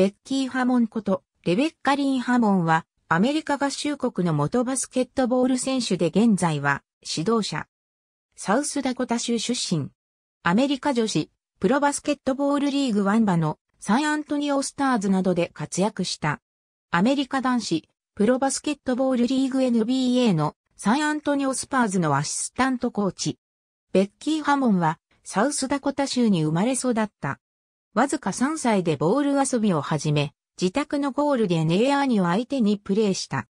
ベッキー・ハモンこと、レベッカ・リン・ハモンは、アメリカ合衆国の元バスケットボール選手で現在は、指導者。サウスダコタ州出身。アメリカ女子、プロバスケットボールリーグワンバのサンアントニオスターズなどで活躍した。アメリカ男子、プロバスケットボールリーグ NBA のサンアントニオスパーズのアシスタントコーチ。ベッキー・ハモンは、サウスダコタ州に生まれ育った。わずか3歳でボール遊びを始め、自宅のゴールでネイヤーニを相手にプレーした。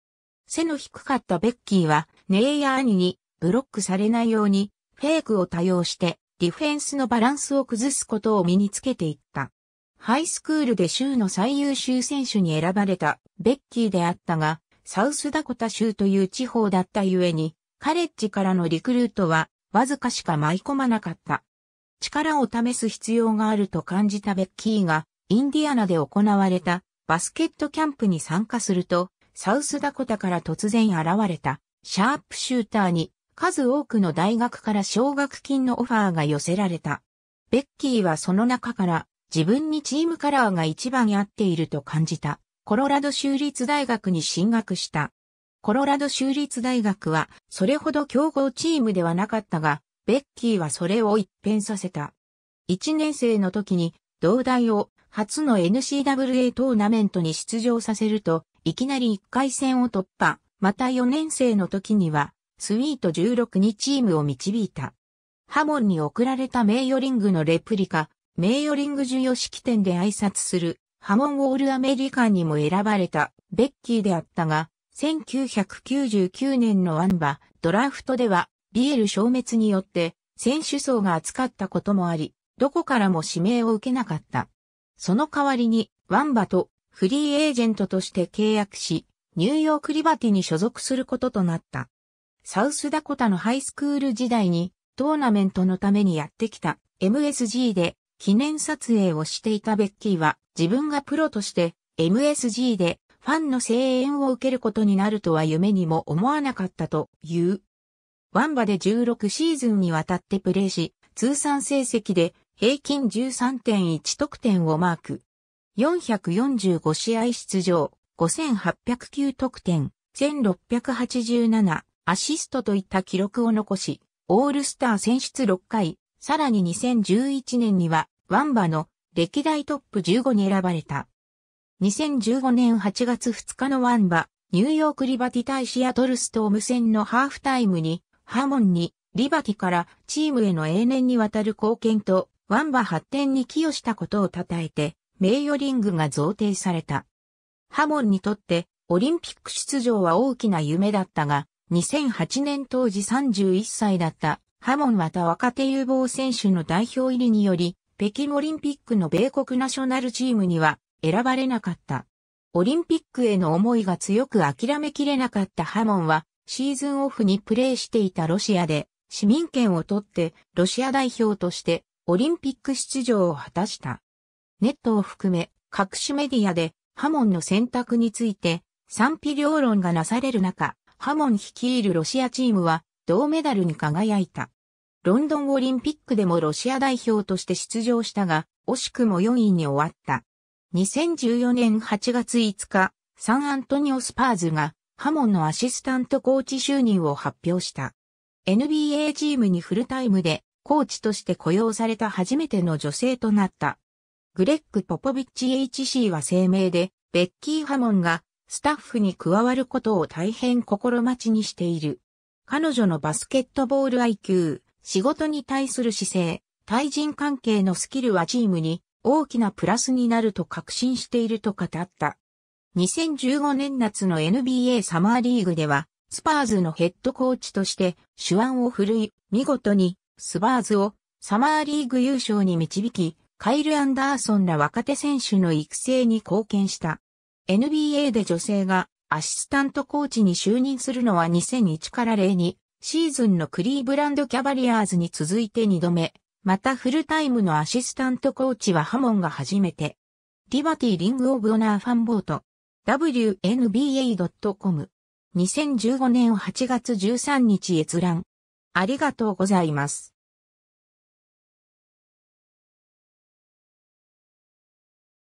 背の低かったベッキーは、ネイヤーニにブロックされないように、フェイクを多用して、ディフェンスのバランスを崩すことを身につけていった。ハイスクールで州の最優秀選手に選ばれたベッキーであったが、サウスダコタ州という地方だったゆえに、カレッジからのリクルートはわずかしか舞い込まなかった。力を試す必要があると感じたベッキーが、インディアナで行われたバスケットキャンプに参加すると、サウスダコタから突然現れたシャープシューターに数多くの大学から奨学金のオファーが寄せられた。ベッキーはその中から自分にチームカラーが一番合っていると感じたコロラド州立大学に進学した。コロラド州立大学はそれほど強豪チームではなかったがベッキーはそれを一変させた。1年生の時に、同大を初の n c w a トーナメントに出場させると、いきなり1回戦を突破、また4年生の時には、スイート16にチームを導いた。ハモンに贈られた名誉リングのレプリカ、名誉リング授与式典で挨拶する、ハモンオールアメリカンにも選ばれた、ベッキーであったが、1999年のアンバ、ドラフトでは、ビエル消滅によって選手層が厚かったこともあり、どこからも指名を受けなかった。その代わりに、ワンバとフリーエージェントとして契約し、ニューヨークリバティに所属することとなった。サウスダコタのハイスクール時代にトーナメントのためにやってきた MSG で記念撮影をしていたベッキーは自分がプロとして MSG でファンの声援を受けることになるとは夢にも思わなかったという。ワンバで16シーズンにわたってプレーし、通算成績で平均13.1得点をマーク。445試合出場、5809得点、1687アシストといった記録を残し、オールスター選出6回、さらに2011年にはワンバの歴代トップ15に選ばれた。2015年8月2日のワンバ、ニューヨークリバティ対シアトルストーム戦のハーフタイムにハモンに、リバティからチームへの永年にわたる貢献と、ワンバ発展に寄与したことを称えて、名誉リングが贈呈された。ハモンにとって、オリンピック出場は大きな夢だったが、2008年当時31歳だったハモンまた若手有望選手の代表入りにより、北京オリンピックの米国ナショナルチームには選ばれなかった。オリンピックへの思いが強く諦めきれなかったハモンは、シーズンオフにプレーしていたロシアで市民権を取ってロシア代表としてオリンピック出場を果たした。ネットを含め各種メディアでハモンの選択について賛否両論がなされる中、ハモン率いるロシアチームは銅メダルに輝いた。ロンドンオリンピックでもロシア代表として出場したが、惜しくも4位に終わった。2014年8月5日、サンアントニオスパーズがハモンのアシスタントコーチ就任を発表した。NBA チームにフルタイムでコーチとして雇用された初めての女性となった。グレッグ・ポポビッチ HC は声明で、ベッキー・ハモンがスタッフに加わることを大変心待ちにしている。彼女のバスケットボール IQ、仕事に対する姿勢、対人関係のスキルはチームに大きなプラスになると確信していると語った。2015年夏の NBA サマーリーグでは、スパーズのヘッドコーチとして手腕を振るい、見事にスパーズをサマーリーグ優勝に導き、カイル・アンダーソンら若手選手の育成に貢献した。NBA で女性がアシスタントコーチに就任するのは2001から02シーズンのクリーブランドキャバリアーズに続いて2度目、またフルタイムのアシスタントコーチはハモンが初めて。リバティリングオブオナーファンボート。wnba.com。2015年8月13日閲覧。ありがとうございます。